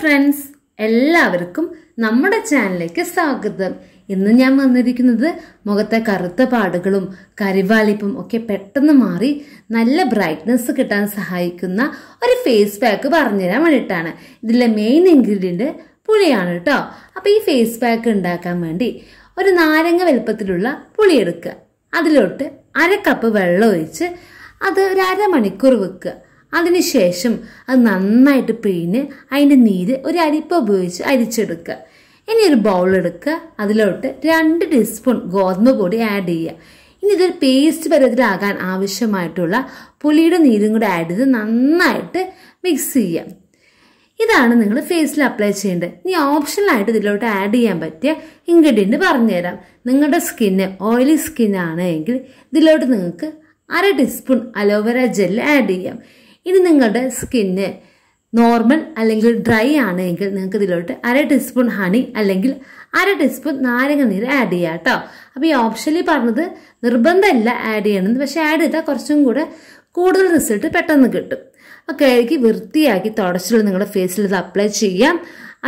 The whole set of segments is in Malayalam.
ഫ്രണ്ട്സ് എല്ലാവർക്കും നമ്മുടെ ചാനലിലേക്ക് സ്വാഗതം ഇന്ന് ഞാൻ വന്നിരിക്കുന്നത് മുഖത്തെ കറുത്ത പാടുകളും കരിവാളിപ്പും ഒക്കെ പെട്ടെന്ന് മാറി നല്ല ബ്രൈറ്റ്നസ് കിട്ടാൻ സഹായിക്കുന്ന ഒരു ഫേസ് പാക്ക് പറഞ്ഞുതരാൻ വേണ്ടിയിട്ടാണ് ഇതിലെ മെയിൻ ഇൻഗ്രീഡിയൻറ്റ് പുളിയാണ് കേട്ടോ അപ്പോൾ ഈ ഫേസ് പാക്ക് ഉണ്ടാക്കാൻ വേണ്ടി ഒരു നാരങ്ങ വലുപ്പത്തിലുള്ള പുളി എടുക്കുക അതിലോട്ട് അര കപ്പ് വെള്ളം ഒഴിച്ച് അത് ഒരു അരമണിക്കൂർ വെക്കുക അതിനുശേഷം അത് നന്നായിട്ട് പിഴിഞ്ഞ് അതിൻ്റെ നീര് ഒരു അരിപ്പ ഉപയോഗിച്ച് അരിച്ചെടുക്കുക ഇനി ഒരു ബൗൾ എടുക്കുക അതിലോട്ട് രണ്ട് ടീസ്പൂൺ ഗോതമ്പ് പൊടി ആഡ് ചെയ്യുക ഇനി ഇതൊരു പേസ്റ്റ് പരുവത്തിലാകാൻ ആവശ്യമായിട്ടുള്ള പുളിയുടെ നീരും കൂടി ആഡ് ചെയ്ത് നന്നായിട്ട് മിക്സ് ചെയ്യാം ഇതാണ് നിങ്ങൾ ഫേസിൽ അപ്ലൈ ചെയ്യേണ്ടത് ഇനി ഓപ്ഷണലായിട്ട് ഇതിലോട്ട് ആഡ് ചെയ്യാൻ പറ്റിയ ഇൻഗ്രീഡിയൻറ്റ് പറഞ്ഞുതരാം നിങ്ങളുടെ സ്കിന്ന് ഓയിലി സ്കിന്നാണ് എങ്കിൽ ഇതിലോട്ട് നിങ്ങൾക്ക് അര ടീസ്പൂൺ അലോവേര ജെൽ ആഡ് ചെയ്യാം ഇനി നിങ്ങളുടെ സ്കിന്ന് നോർമൽ അല്ലെങ്കിൽ ഡ്രൈ ആണെങ്കിൽ നിങ്ങൾക്ക് ഇതിലോട്ട് അര ടീസ്പൂൺ ഹണി അല്ലെങ്കിൽ അര ടീസ്പൂൺ നാരങ്ങ നീര് ആഡ് ചെയ്യുക കേട്ടോ അപ്പോൾ ഈ ഓപ്ഷനിൽ പറഞ്ഞത് നിർബന്ധമല്ല ആഡ് ചെയ്യണമെന്ന് പക്ഷേ ആഡ് ചെയ്താൽ കുറച്ചും കൂടെ കൂടുതൽ റിസൾട്ട് പെട്ടെന്ന് കിട്ടും അപ്പോൾ കഴുകി വൃത്തിയാക്കി തുടച്ചിട്ട് നിങ്ങളുടെ ഫേസിൽ ഇത് അപ്ലൈ ചെയ്യാം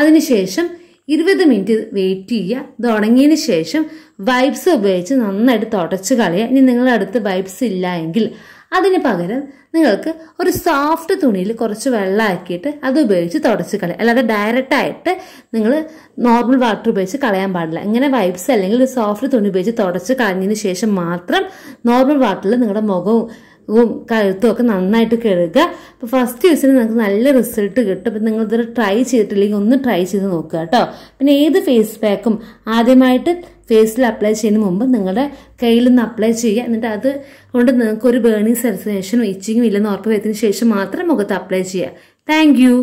അതിനുശേഷം ഇരുപത് മിനിറ്റ് വെയിറ്റ് ചെയ്യുക തുടങ്ങിയതിന് ശേഷം വൈബ്സ് ഉപയോഗിച്ച് നന്നായിട്ട് തുടച്ച് കളയുക ഇനി നിങ്ങളുടെ അടുത്ത് വൈബ്സ് ഇല്ല എങ്കിൽ അതിന് പകരം നിങ്ങൾക്ക് ഒരു സോഫ്റ്റ് തുണിയിൽ കുറച്ച് വെള്ളമാക്കിയിട്ട് അത് ഉപയോഗിച്ച് തുടച്ച് കളയാം അല്ലാതെ ഡയറക്റ്റായിട്ട് നിങ്ങൾ നോർമൽ വാട്ടർ ഉപയോഗിച്ച് കളയാൻ പാടില്ല ഇങ്ങനെ വൈബ്സ് അല്ലെങ്കിൽ ഒരു സോഫ്റ്റ് തുണി ഉപയോഗിച്ച് തുടച്ച് കളഞ്ഞതിന് ശേഷം മാത്രം നോർമൽ വാട്ടറിൽ നിങ്ങളുടെ മുഖവും ഉം കഴുത്തും ഒക്കെ നന്നായിട്ട് കഴുകുക അപ്പോൾ ഫസ്റ്റ് യൂസിന് നിങ്ങൾക്ക് നല്ല റിസൾട്ട് കിട്ടും അപ്പം നിങ്ങൾ ഇതൊരു ട്രൈ ചെയ്തിട്ടില്ലെങ്കിൽ ഒന്ന് ട്രൈ ചെയ്ത് നോക്കുക കേട്ടോ പിന്നെ ഏത് ഫേസ് പാക്കും ആദ്യമായിട്ട് ഫേസിൽ അപ്ലൈ ചെയ്യുന്നതിന് മുമ്പ് നിങ്ങളുടെ കയ്യിൽ നിന്ന് അപ്ലൈ ചെയ്യുക എന്നിട്ട് അത് കൊണ്ട് നിങ്ങൾക്ക് ഒരു ബേണിംഗ് സെൻസേഷനും ഇച്ചിങ്ങും ഇല്ലെന്ന് ഉറപ്പ് വരുത്തിന് ശേഷം മാത്രം മുഖത്ത് അപ്ലൈ ചെയ്യുക താങ്ക്